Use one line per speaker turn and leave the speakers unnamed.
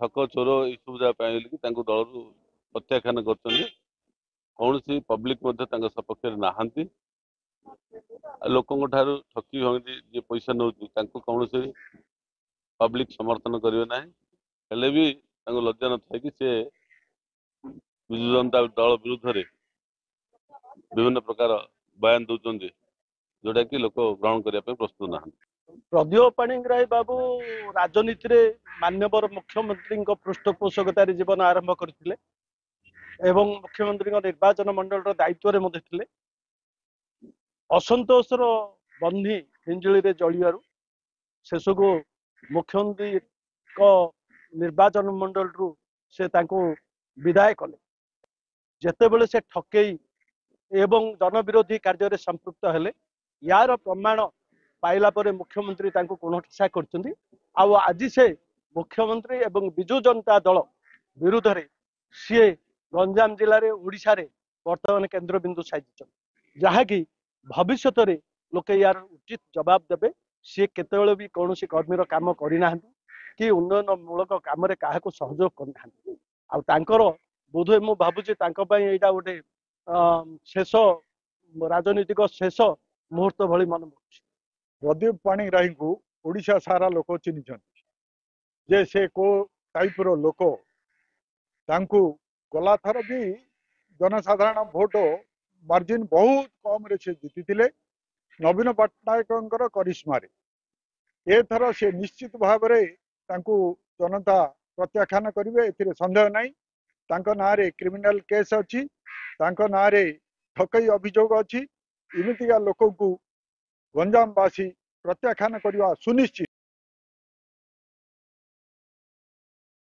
ଠକ ଚୋର ଏସବୁ ଯାହା ପାଇଁ ବୋଲିକି ତାଙ୍କୁ ଦଳରୁ ପ୍ରତ୍ୟାଖ୍ୟାନ କରୁଛନ୍ତି କୌଣସି ପବ୍ଲିକ ମଧ୍ୟ ତାଙ୍କ ସପକ୍ଷରେ ନାହାନ୍ତି ଲୋକଙ୍କ ଠାରୁ ଠକି ଭାଙ୍ଗି ଯିଏ ପଇସା ନେଉଛି ତାଙ୍କୁ କୌଣସି ପବ୍ଲିକ ସମର୍ଥନ କରିବେ ନାହିଁ ହେଲେ ବି ତାଙ୍କୁ ଲଜ୍ଜା ନଥାଏ କି ସେ ବିଜୁ ଜନତା ଦଳ ବିରୁଦ୍ଧରେ ବିଭିନ୍ନ ପ୍ରକାର ବୟାନ ଦେଉଛନ୍ତି ଯୋଉଟାକି ଲୋକ ଗ୍ରହଣ କରିବା ପାଇଁ
ପ୍ରସ୍ତୁତ ନାହାନ୍ତି ପ୍ରଦୀପ ପାଣିଗ୍ରାହୀ ବାବୁ ରାଜନୀତିରେ ମାନ୍ୟବର ମୁଖ୍ୟମନ୍ତ୍ରୀଙ୍କ ପୃଷ୍ଠପୋଷକତାରେ ଜୀବନ ଆରମ୍ଭ କରିଥିଲେ ଏବଂ ମୁଖ୍ୟମନ୍ତ୍ରୀଙ୍କ ନିର୍ବାଚନ ମଣ୍ଡଳୀର ଦାୟିତ୍ୱରେ ମଧ୍ୟ ଥିଲେ ଅସନ୍ତୋଷର ବନ୍ଧି ହିଞ୍ଜିଳିରେ ଜଳିବାରୁ ଶେଷକୁ ମୁଖ୍ୟମନ୍ତ୍ରୀଙ୍କ ନିର୍ବାଚନ ମଣ୍ଡଳୀରୁ ସେ ତାଙ୍କୁ ବିଦାୟ କଲେ ଯେତେବେଳେ ସେ ଠକେଇ ଏବଂ ଜନବିରୋଧୀ କାର୍ଯ୍ୟରେ ସମ୍ପୃକ୍ତ ହେଲେ ୟାର ପ୍ରମାଣ ପାଇଲା ପରେ ମୁଖ୍ୟମନ୍ତ୍ରୀ ତାଙ୍କୁ କୁଣଠସା କରିଛନ୍ତି ଆଉ ଆଜି ସେ ମୁଖ୍ୟମନ୍ତ୍ରୀ ଏବଂ ବିଜୁ ଜନତା ଦଳ ବିରୁଦ୍ଧରେ ସିଏ ଗଞ୍ଜାମ ଜିଲ୍ଲାରେ ଓଡ଼ିଶାରେ ବର୍ତ୍ତମାନ କେନ୍ଦ୍ରବିନ୍ଦୁ ସାଜିଛନ୍ତି ଯାହାକି ଭବିଷ୍ୟତରେ ଲୋକେ ଏହାର ଉଚିତ ଜବାବ ଦେବେ ସିଏ କେତେବେଳେ ବି କୌଣସି କର୍ମୀର କାମ କରିନାହାନ୍ତି କି ଉନ୍ନୟନ ମୂଳକ କାମରେ କାହାକୁ ସହଯୋଗ କରିନାହାନ୍ତି ଆଉ ତାଙ୍କର ବୋଧହୁଏ ମୁଁ ଭାବୁଛି ତାଙ୍କ ପାଇଁ ଏଇଟା ଗୋଟେ ଶେଷ ରାଜନୈତିକ ଶେଷ ମୁହୂର୍ତ୍ତ ଭଳି ମନେ ପଡ଼ୁଛି
ପ୍ରଦୀପ ପାଣିଗ୍ରାହୀଙ୍କୁ ଓଡ଼ିଶା ସାରା ଲୋକ ଚିହ୍ନିଛନ୍ତି ଯେ ସେ କେଉଁ ଟାଇପ୍ର ଲୋକ ତାଙ୍କୁ ଗଲାଥର ବି ଜନସାଧାରଣ ଭୋଟ ମାର୍ଜିନ ବହୁତ କମ୍ରେ ସେ ଜିତିଥିଲେ ନବୀନ ପଟ୍ଟନାୟକଙ୍କର କରିସ୍ମାରେ ଏଥର ସେ ନିଶ୍ଚିତ ଭାବରେ ତାଙ୍କୁ ଜନତା ପ୍ରତ୍ୟାଖ୍ୟାନ କରିବେ ଏଥିରେ ସନ୍ଦେହ ନାହିଁ ତାଙ୍କ ନାଁରେ କ୍ରିମିନାଲ କେସ୍ ଅଛି ତାଙ୍କ ନାଁରେ ଠକେଇ ଅଭିଯୋଗ ଅଛି ଏମିତିକା ଲୋକଙ୍କୁ गंजाम बासी प्रत्याख्यान करवा सुनिश्चित